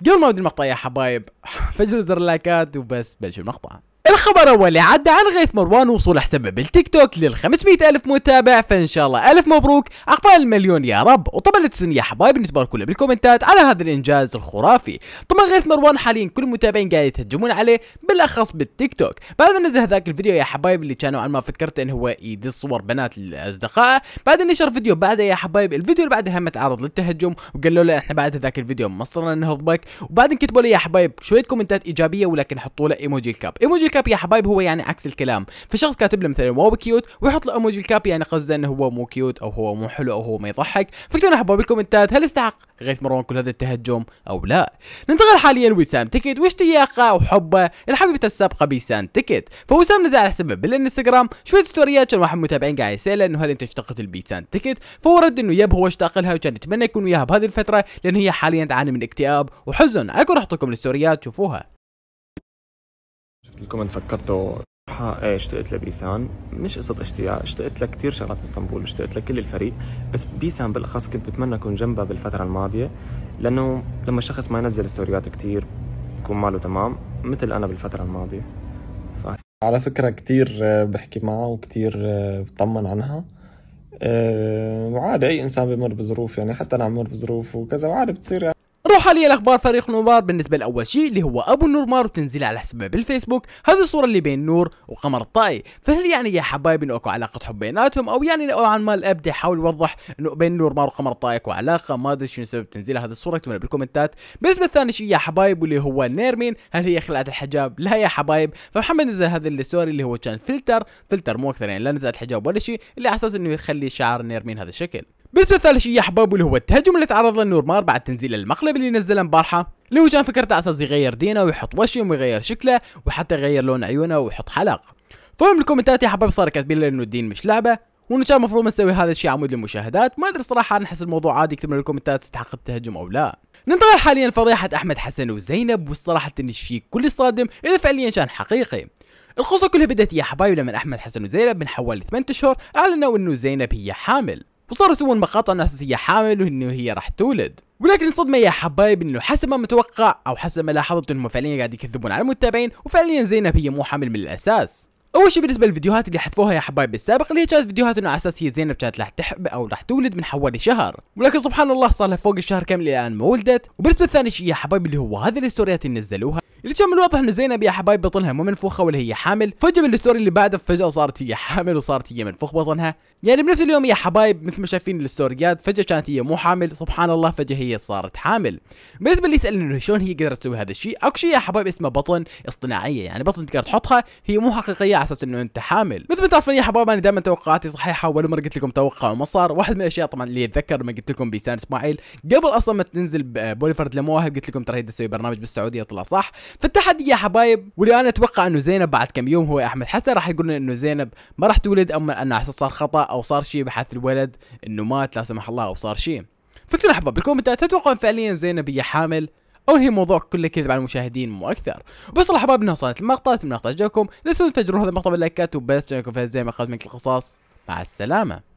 قبل ما ابدا المقطع يا حبايب فجر زر اللايكات وبس بلش المقطع الخبر اول عدى عن غيث مروان وصول حسابه بالتيك توك لل 500 الف متابع فان شاء الله الف مبروك عقبال المليون يا رب وطبعا لا تنسون يا حبايب نتباركوا له بالكومنتات على هذا الانجاز الخرافي طبعا غيث مروان حاليا كل المتابعين قاعد يتهجمون عليه بالاخص بالتيك توك بعد ما نزل هذاك الفيديو يا حبايب اللي كانوا عن ما فكرت انه هو يدي صور بنات لاصدقائه بعد نشر فيديو بعده يا حبايب الفيديو اللي بعدها هم تعرض للتهجم وقالوا له احنا بعد هذاك الفيديو مصرنا نهضبك وبعدين كتبوا له يا حبايب شويه كومنتات ايجابيه ولكن حطوا له ايموجي الكاب ايموجي الكاب يا حبايب هو يعني عكس الكلام فشخص كاتب له مثلا واو كيوت ويحط له ايموجي الكاب يعني قصده انه هو مو كيوت او هو مو حلو او هو ما يضحك فكتبوا لنا حبايب بالكومنتات هل استحق غيث مروان كل هذا التهجم او لا ننتقل حاليا لوسام تيكت واشتياقه وحبه لحبيبته السابقه بيسان تيكت فوسام نزل على حسابه بالانستغرام شويه ستوريات كان واحد متابعين قاعد يساله انه هل انت اشتقت لبيسان تيكت فهو رد انه يب هو اشتاق لها وكان يتمنى يكون وياها بهذه الفتره لان هي حاليا تعاني من اكتئاب وحزن على راح لكم الستوريات شوفوها الكومنت فكرته صراحة اشتقت لبيسان مش قصة اشتياق اشتقت لكثير شغلات باسطنبول اشتقت لكل الفريق بس بيسان بالأخص كنت بتمنى أكون جنبها بالفترة الماضية لأنه لما الشخص ما ينزل ستوريات كثير بكون ماله تمام مثل أنا بالفترة الماضية ف... على فكرة كثير بحكي معها وكثير بطمن عنها آه، وعادي أي إنسان بمر بظروف يعني حتى أنا عم بمر بظروف وكذا وعادي بتصير يعني نروح حاليا لاخبار فريق نوبار بالنسبه لاول شيء اللي هو ابو النورمار تنزل على حسابه بالفيسبوك هذه الصوره اللي بين نور وقمر الطائي فهل يعني يا حبايب انه اكو علاقه حب بيناتهم او يعني نوعا ما الاب حاول يحاول يوضح انه بين نورمار وقمر الطائي اكو علاقه ما ادري شنو سبب تنزيل هذه الصوره اكتبوا بالكومنتات بالنسبه الثاني شيء يا حبايب واللي هو نيرمين هل هي خلعت الحجاب لا يا حبايب فمحمد نزل هذا الستوري اللي هو كان فلتر فلتر مو اكثر يعني لا نزلت حجاب ولا شيء اللي على اساس انه يخلي شعر نيرمين هذا الشكل بالنسبه شي يا حباب اللي هو التهجم اللي تعرض له نورمار بعد تنزيل المقلب اللي نزله امبارحه اللي هو كان فكرته اساس يغير دينه ويحط وشم ويغير شكله وحتى يغير لون عيونه ويحط حلق فهم الكومنتات يا حباب صار كاتبين له انه الدين مش لعبه وانه كان المفروض نسوي هذا الشيء عمود للمشاهدات ما ادري صراحه نحس الموضوع عادي يكتب الكومنتات تستحق التهجم او لا ننتقل حاليا لفضيحه احمد حسن وزينب والصراحه الشيء كل صادم اذا فعليا كان حقيقي القصه كلها بدات يا حبايب لما احمد حسن وزينب من حوالي 8 اشهر اعلنوا انه زينب هي حامل وصاروا يسوون مقاطع ناس هي حامل وانه هي راح تولد ولكن الصدمه يا حبايب انه حسب ما متوقع او حسب ما لاحظت انهم فعليا قاعد يكذبون على المتابعين وفعليا زينب هي مو حامل من الاساس اول شيء بالنسبه للفيديوهات اللي حذفوها يا حبايب السابق اللي هي كانت فيديوهات انه على اساس هي زينب كانت راح تحب او راح تولد من حوالي شهر ولكن سبحان الله صار لها فوق الشهر كامل الى ان ما ولدت وبالنسبه الثاني شيء يا حبايب اللي هو هذه الستوريات اللي نزلوها اللي كان من الواضح انه زينب يا حبايب بطنها مو منفوخه ولا هي حامل فجاه بالستوري اللي بعده فجاه صارت هي حامل وصارت هي منفوخ بطنها يعني بنفس اليوم يا حبايب مثل ما شايفين الستوريات فجاه كانت هي مو حامل سبحان الله فجاه هي صارت حامل بالنسبه اللي يسال انه شلون هي قدرت تسوي هذا الشيء اكو شيء يا حبايب اسمه بطن اصطناعيه يعني بطن تقدر تحطها هي مو حقيقيه على اساس انه انت حامل مثل ما تعرفون يا حبايب انا دائما توقعاتي صحيحه ولا مره قلت لكم توقع وما صار واحد من الاشياء طبعا اللي اتذكر لما قلت لكم بيسان اسماعيل قبل اصلا ما تنزل بوليفرد لمواهب قلت لكم ترى هي تسوي برنامج بالسعوديه طلع صح فالتحدي يا حبايب واللي انا اتوقع انه زينب بعد كم يوم هو احمد حسن راح يقول لنا انه زينب ما راح تولد اما انه صار خطا او صار شيء بحث الولد انه مات لا سمح الله او صار شيء فاكتبوا احباب بالكومنتات تتوقعون فعليا زينب هي حامل او هي موضوع كله كذب على المشاهدين مو اكثر وبس الله انها وصلت المقطع اتمنى المقطع عجبكم لا تنسون تفجرون هذا المقطع باللايكات وبس في زي ما اخذت منك القصاص مع السلامه